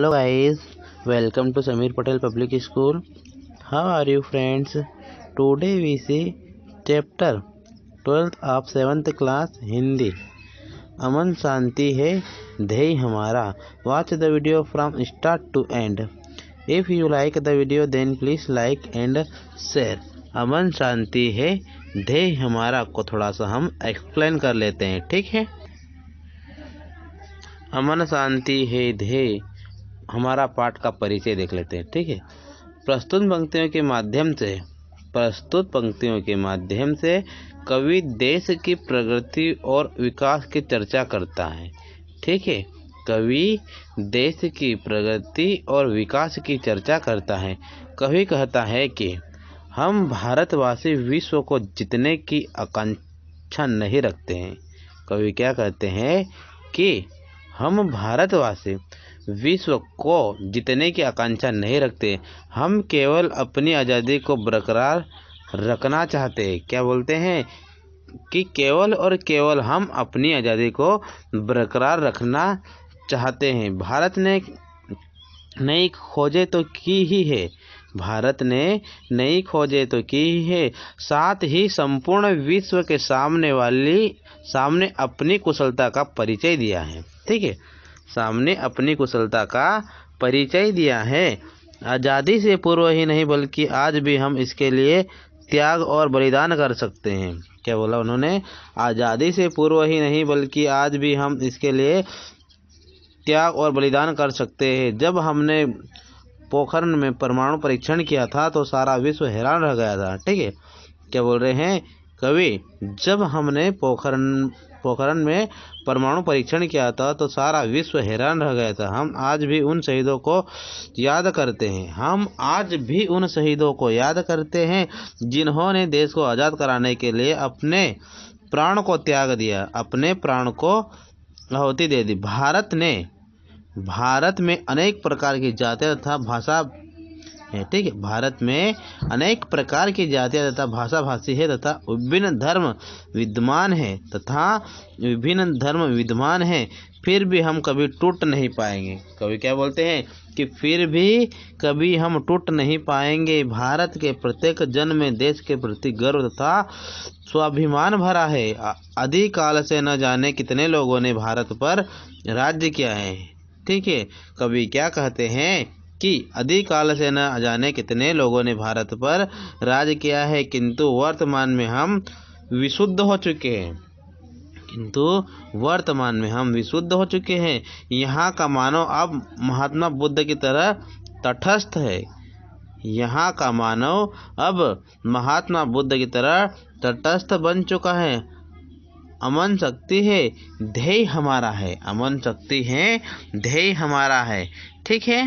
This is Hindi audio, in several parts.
hello guys welcome to Sameer Patel public school how are you friends today we see chapter twelfth of seventh class Hindi अमन शांति है धेय हमारा watch the video from start to end if you like the video then please like and share अमन शांति है धेय हमारा को थोड़ा सा हम एक्सप्लेन कर लेते हैं ठीक है अमन शांति है धे हमारा पाठ का परिचय देख लेते हैं ठीक है प्रस्तुत पंक्तियों के माध्यम से प्रस्तुत पंक्तियों के माध्यम से कवि देश की प्रगति और विकास की चर्चा करता है ठीक है कवि देश की प्रगति और विकास की चर्चा करता है कवि कहता है कि हम भारतवासी विश्व को जीतने की आकांक्षा नहीं रखते हैं कवि क्या कहते हैं कि हम भारतवासी विश्व को जीतने की आकांक्षा नहीं रखते हम केवल अपनी आज़ादी को बरकरार रखना चाहते हैं क्या बोलते हैं कि केवल और केवल हम अपनी आज़ादी को बरकरार रखना चाहते हैं भारत ने नई खोजें तो की ही है भारत ने नई खोजें तो की ही है साथ ही संपूर्ण विश्व के सामने वाली सामने अपनी कुशलता का परिचय दिया है ठीक है सामने अपनी कुशलता का परिचय दिया है आज़ादी से पूर्व ही नहीं बल्कि आज भी हम इसके लिए त्याग और बलिदान कर सकते हैं क्या बोला उन्होंने आज़ादी से पूर्व ही नहीं बल्कि आज भी हम इसके लिए त्याग और बलिदान कर सकते हैं जब हमने पोखरण में परमाणु परीक्षण किया था तो सारा विश्व हैरान रह गया था ठीक है क्या बोल रहे हैं कवि जब हमने पोखरण पोखरण में परमाणु परीक्षण किया था तो सारा विश्व हैरान रह गया था हम आज भी उन शहीदों को याद करते हैं हम आज भी उन शहीदों को याद करते हैं जिन्होंने देश को आज़ाद कराने के लिए अपने प्राण को त्याग दिया अपने प्राण को आहुति दे दी भारत ने भारत में अनेक प्रकार की जातियाँ तथा भाषा है ठीक है भारत में अनेक प्रकार की जातियाँ तथा भाषा भाषी है तथा विभिन्न धर्म विद्यमान है तथा विभिन्न धर्म विद्यमान है फिर भी हम कभी टूट नहीं पाएंगे कभी क्या बोलते हैं कि फिर भी कभी हम टूट नहीं पाएंगे भारत के प्रत्येक जन में देश के प्रति गर्व तथा स्वाभिमान भरा है अधिकाल से न जाने कितने लोगों ने भारत पर राज्य किया है ठीक है कभी क्या कहते हैं कि अधिकाल से न जाने कितने लोगों ने भारत पर राज किया है किंतु वर्तमान में हम विशुद्ध हो चुके हैं किंतु वर्तमान में हम विशुद्ध हो चुके हैं यहाँ का मानव अब महात्मा बुद्ध की तरह तटस्थ है यहाँ का मानव अब महात्मा बुद्ध की तरह तटस्थ बन चुका है अमन शक्ति है ध्येय हमारा है अमन शक्ति है ध्येय हमारा है ठीक है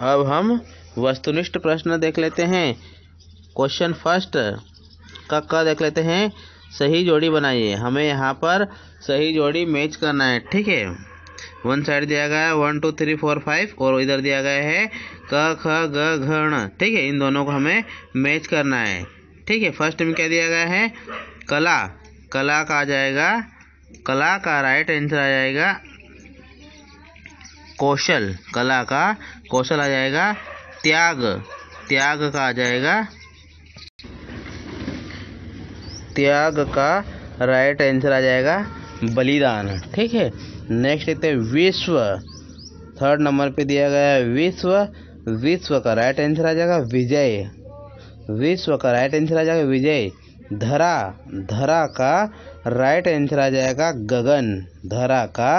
अब हम वस्तुनिष्ठ प्रश्न देख लेते हैं क्वेश्चन फर्स्ट का का देख लेते हैं सही जोड़ी बनाइए हमें यहाँ पर सही जोड़ी मैच करना है ठीक है वन साइड दिया गया है one two three four five और इधर दिया गया है क ख ग घण ठीक है इन दोनों को हमें मैच करना है ठीक है फर्स्ट में क्या दिया गया है कला कला का आ जाएगा कला का राइट आंसर आ जाएगा कौशल कला का कौशल आ जाएगा त्याग त्याग का आ जाएगा त्याग का राइट आंसर आ जाएगा बलिदान ठीक है नेक्स्ट देखते हैं विश्व थर्ड नंबर पे दिया गया है विश्व विश्व का राइट आंसर आ जाएगा विजय विश्व का राइट आंसर आ जाएगा विजय धरा धरा का राइट आंसर आ जाएगा गगन धरा का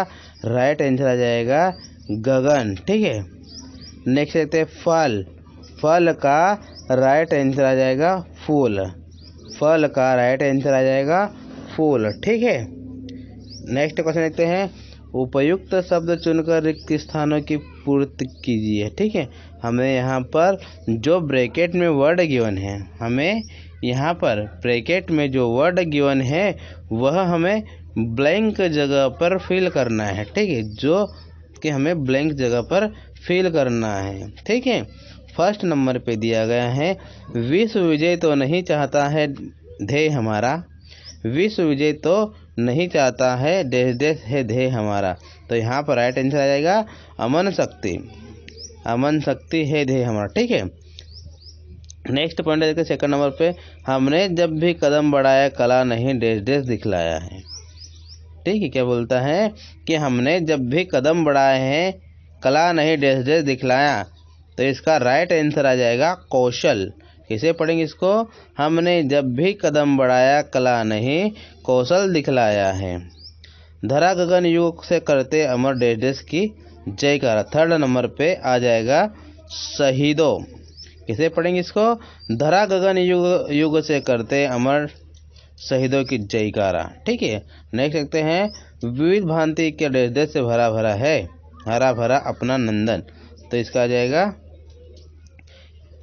राइट आंसर आ जाएगा गगन ठीक है नेक्स्ट देखते हैं फल फल का राइट आंसर आ जाएगा फूल फल का राइट आंसर आ जाएगा फूल ठीक है नेक्स्ट क्वेश्चन देखते हैं उपयुक्त शब्द चुनकर रिक्त स्थानों की पूर्ति कीजिए ठीक है हमें यहाँ पर जो ब्रैकेट में वर्ड गिवन है हमें यहाँ पर ब्रैकेट में जो वर्ड गिवन है वह हमें ब्लैंक जगह पर फिल करना है ठीक है जो करके हमें ब्लैंक जगह पर फिल करना है ठीक है फर्स्ट नंबर पे दिया गया है विश्व विजय तो नहीं चाहता है ध्येय हमारा विश्व विजय तो नहीं चाहता है देश देश है ध्येय हमारा तो यहाँ पर राइट आंसर आ जाएगा अमन शक्ति अमन शक्ति है ध्येय हमारा ठीक है नेक्स्ट पॉइंट देखते सेकंड नंबर पे हमने जब भी कदम बढ़ाया कला नहीं देश देश दिखलाया है ठीक है क्या बोलता है कि हमने जब भी कदम बढ़ाए हैं कला नहीं डैश डैश दिखलाया तो इसका राइट आंसर आ जाएगा कौशल किसे पढ़ेंगे इसको हमने जब भी कदम बढ़ाया कला नहीं कौशल दिखलाया है धरा गगन युग से करते अमर डैश डैश की जयकारा थर्ड नंबर पे आ जाएगा शहीदों किसे पढ़ेंगे इसको धरा गगन युग युग से करते अमर शहीदों की जयकारा ठीक है नेक्स्ट देखते हैं विविध भांति के हृदय से भरा भरा है हरा भरा अपना नंदन तो इसका आ जाएगा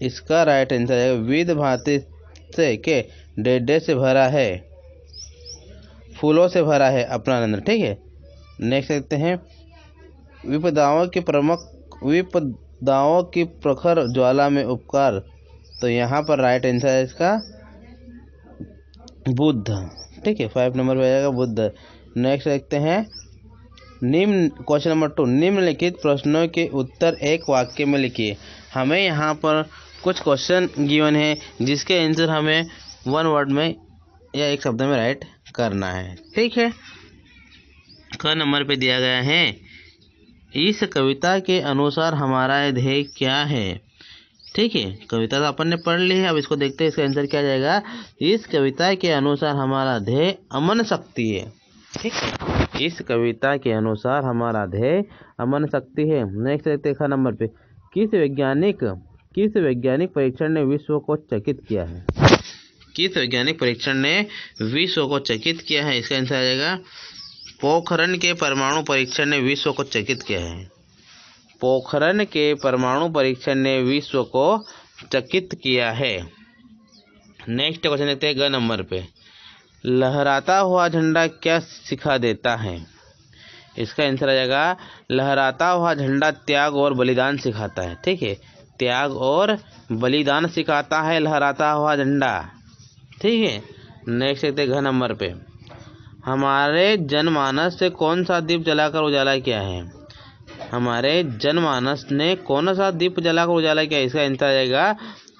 इसका राइट आंसर है विविध भांति से के डेडे से भरा है फूलों से भरा है अपना नंदन ठीक है नेक्स्ट देखते हैं विपदाओं के प्रमुख विपदाओं की प्रखर ज्वाला में उपकार तो यहाँ पर राइट आंसर है इसका बुद्ध ठीक है फाइव नंबर पे आ जाएगा बुद्ध नेक्स्ट देखते हैं निम्न क्वेश्चन नंबर टू निम्नलिखित प्रश्नों के उत्तर एक वाक्य में लिखिए हमें यहाँ पर कुछ क्वेश्चन गिवन है जिसके आंसर हमें वन वर्ड में या एक शब्द में राइट करना है ठीक है क नंबर पे दिया गया है इस कविता के अनुसार हमारा ध्येय क्या है ठीक है कविता तो अपन ने पढ़ ली है अब इसको देखते हैं इसका आंसर क्या जाएगा इस कविता के अनुसार हमारा ध्येय अमन शक्ति है ठीक है इस कविता के अनुसार हमारा ध्येय अमन शक्ति है नेक्स्ट देखते हैं नंबर पे किस वैज्ञानिक किस वैज्ञानिक परीक्षण ने विश्व को चकित किया है किस वैज्ञानिक परीक्षण ने विश्व को चकित किया है इसका आंसर आ जाएगा पोखरण के परमाणु परीक्षण ने विश्व को चकित किया है पोखरण के परमाणु परीक्षण ने विश्व को चकित किया है नेक्स्ट क्वेश्चन देखते हैं ग नंबर पे लहराता हुआ झंडा क्या सिखा देता है इसका आंसर आ जाएगा लहराता हुआ झंडा त्याग और बलिदान सिखाता है ठीक है त्याग और बलिदान सिखाता है लहराता हुआ झंडा ठीक है नेक्स्ट देखते घ नंबर पे हमारे जनमानस से कौन सा दीप जलाकर उजाला किया है हमारे जनमानस ने कौन सा दीप जलाकर उजाला किया इसका आंसर आ जाएगा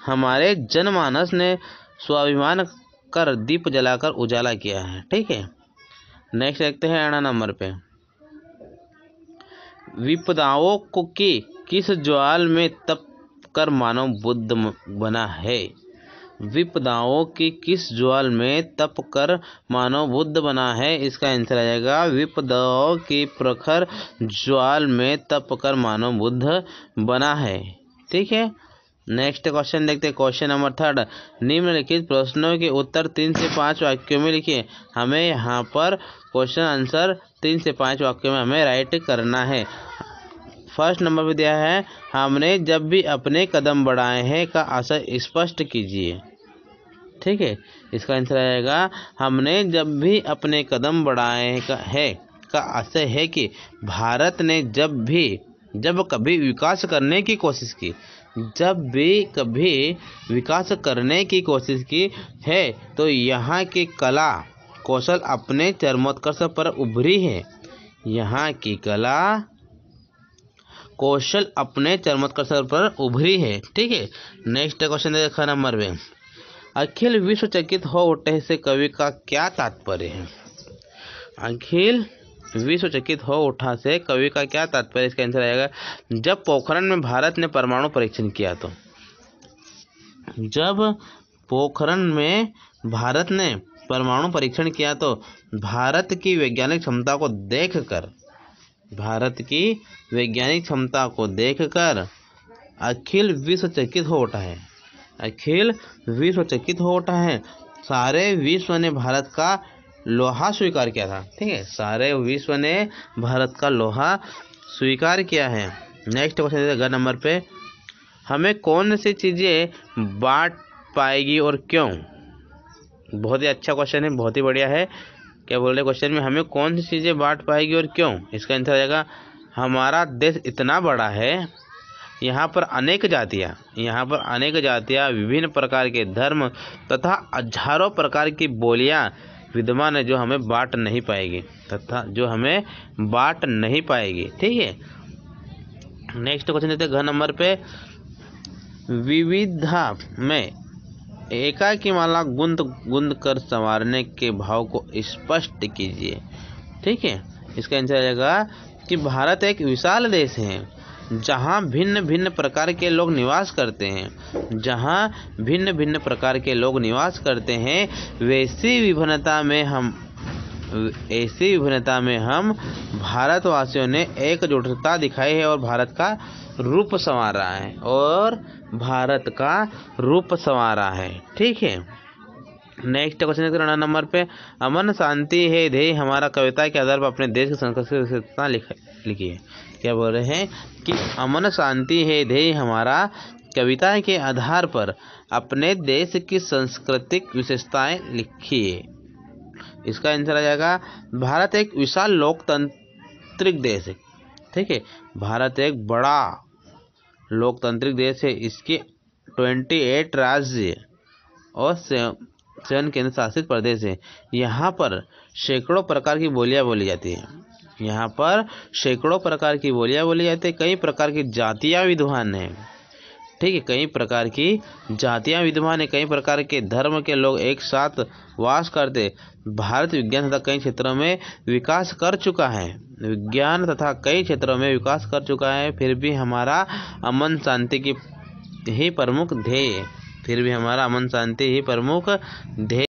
हमारे जनमानस ने स्वाभिमान कर दीप जलाकर उजाला किया है ठीक है नेक्स्ट देखते हैं अड़ा नंबर पे विपदाओं को की किस ज्वाल में तप कर मानव बुद्ध बना है विपदाओं की किस ज्वाल में तप कर मानव बुद्ध बना है इसका आंसर आ जाएगा विपदाओं की प्रखर ज्वाल में तप कर मानव बुद्ध बना है ठीक है नेक्स्ट क्वेश्चन देखते हैं क्वेश्चन नंबर थर्ड निम्नलिखित प्रश्नों के उत्तर तीन से पाँच वाक्यों में लिखिए हमें यहाँ पर क्वेश्चन आंसर तीन से पाँच वाक्यों में हमें राइट करना है फर्स्ट नंबर पर दिया है हमने जब भी अपने कदम बढ़ाए हैं का असर स्पष्ट कीजिए ठीक है इसका आंसर आएगा हमने जब भी अपने कदम बढ़ाए का है का आशय है कि भारत ने जब भी जब कभी विकास करने की कोशिश की जब भी कभी विकास करने की कोशिश की है तो यहाँ की कला कौशल अपने चरमोत्कर्ष पर उभरी है यहाँ की कला कौशल अपने चरमोत्कर्ष पर उभरी है ठीक है नेक्स्ट क्वेश्चन देखा नंबर में अखिल विश्वचकित हो उठे से कवि का क्या तात्पर्य है अखिल विश्वचकित हो उठा से कवि का क्या तात्पर्य इसका आंसर आएगा जब पोखरण में भारत ने परमाणु परीक्षण किया तो जब पोखरण में भारत ने परमाणु परीक्षण किया तो भारत की वैज्ञानिक क्षमता को देखकर भारत की वैज्ञानिक क्षमता को देखकर अखिल विश्वचकित हो उठा है अखिल विश्व चकित हो उठा है सारे विश्व ने भारत का लोहा स्वीकार किया था ठीक है सारे विश्व ने भारत का लोहा स्वीकार किया है नेक्स्ट क्वेश्चन घर नंबर पे हमें कौन सी चीज़ें बांट पाएगी और क्यों बहुत ही अच्छा क्वेश्चन है बहुत ही बढ़िया है क्या बोल रहे क्वेश्चन में हमें कौन सी चीज़ें बांट पाएगी और क्यों इसका आंसर आएगा हमारा देश इतना बड़ा है यहाँ पर अनेक जातियाँ यहाँ पर अनेक जातियाँ विभिन्न प्रकार के धर्म तथा हजारों प्रकार की बोलियाँ विद्वान है जो हमें बांट नहीं पाएगी तथा जो हमें बांट नहीं पाएगी ठीक है नेक्स्ट क्वेश्चन देते घर नंबर पे विविधा में एका की माला गुंद गुंद कर संवारने के भाव को स्पष्ट कीजिए ठीक है इसका आंसर आ जाएगा कि भारत एक विशाल देश है जहाँ भिन्न भिन्न प्रकार के लोग निवास करते हैं जहाँ भिन्न भिन्न प्रकार के लोग निवास करते हैं वैसी विभिन्नता में हम ऐसी विभिन्नता में हम भारतवासियों ने एकजुटता दिखाई है और भारत का रूप संवारा है और भारत का रूप संवारा है ठीक है नेक्स्ट क्वेश्चन करना नंबर पे अमन शांति है ध्येय हमारा कविता के आधार पर अपने देश की संस्कृति लिखा लिखिए क्या बोल रहे हैं कि अमन शांति है ध्येय हमारा कविता के आधार पर अपने देश की सांस्कृतिक विशेषताएं लिखिए इसका आंसर आ जाएगा भारत एक विशाल लोकतांत्रिक देश है ठीक है भारत एक बड़ा लोकतांत्रिक देश है इसके ट्वेंटी एट राज्य और सेवन केंद्र शासित प्रदेश है यहाँ पर सैकड़ों प्रकार की बोलियाँ बोली जाती हैं यहाँ पर सैकड़ों प्रकार की बोलियाँ बोली जाती है कई प्रकार की जातियाँ विद्वान हैं ठीक है कई प्रकार की जातियाँ विद्वान है कई प्रकार के धर्म के लोग एक साथ वास करते भारत विज्ञान तथा कई क्षेत्रों में विकास कर चुका है विज्ञान तथा कई क्षेत्रों में विकास कर चुका है फिर भी हमारा अमन शांति की ही प्रमुख ध्येय फिर भी हमारा अमन शांति ही प्रमुख ध्येय